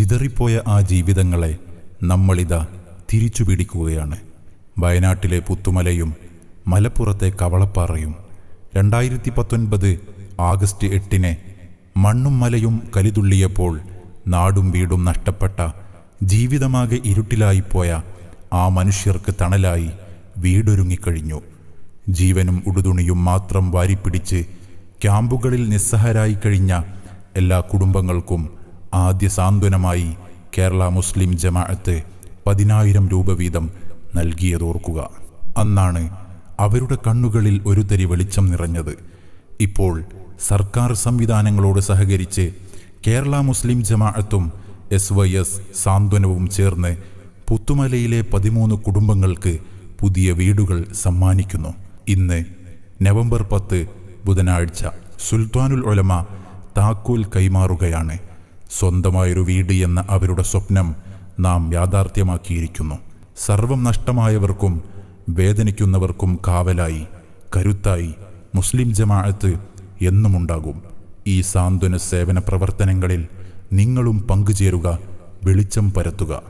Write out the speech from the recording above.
ചിതറിപ്പോയ ആ ജീവിതങ്ങളെ നമ്മളിത തിരിച്ചു പിടിക്കുകയാണ് വയനാട്ടിലെ പുത്തുമലയും മലപ്പുറത്തെ കവളപ്പാറയും രണ്ടായിരത്തി പത്തൊൻപത് ആഗസ്റ്റ് എട്ടിന് മണ്ണും മലയും കലിതുള്ളിയപ്പോൾ നാടും വീടും നഷ്ടപ്പെട്ട ജീവിതമാകെ ഇരുട്ടിലായിപ്പോയ ആ മനുഷ്യർക്ക് തണലായി വീടൊരുങ്ങിക്കഴിഞ്ഞു ജീവനും ഉടുതുണിയും മാത്രം വാരിപ്പിടിച്ച് ക്യാമ്പുകളിൽ നിസ്സഹരായി കഴിഞ്ഞ എല്ലാ കുടുംബങ്ങൾക്കും ആദ്യ സാന്ത്വനമായി കേരള മുസ്ലിം ജമാഅത്ത് പതിനായിരം രൂപ വീതം നൽകിയതോർക്കുക അന്നാണ് അവരുടെ കണ്ണുകളിൽ ഒരു തരി വെളിച്ചം നിറഞ്ഞത് ഇപ്പോൾ സർക്കാർ സംവിധാനങ്ങളോട് സഹകരിച്ച് കേരള മുസ്ലിം ജമാഅത്തും എസ് വൈ എസ് സാന്ത്വനവും ചേർന്ന് പുത്തുമലയിലെ പതിമൂന്ന് കുടുംബങ്ങൾക്ക് പുതിയ വീടുകൾ സമ്മാനിക്കുന്നു ഇന്ന് നവംബർ പത്ത് ബുധനാഴ്ച സുൽത്താനുൽ ഒലമ താക്കോൽ കൈമാറുകയാണ് സ്വന്തമായൊരു വീട് എന്ന അവരുടെ സ്വപ്നം നാം യാഥാർത്ഥ്യമാക്കിയിരിക്കുന്നു സർവം നഷ്ടമായവർക്കും വേദനിക്കുന്നവർക്കും കാവലായി കരുത്തായി മുസ്ലിം ജമാഅത്ത് എന്നുമുണ്ടാകും ഈ സാന്ത്വന സേവന പ്രവർത്തനങ്ങളിൽ നിങ്ങളും പങ്കുചേരുക വെളിച്ചം പരത്തുക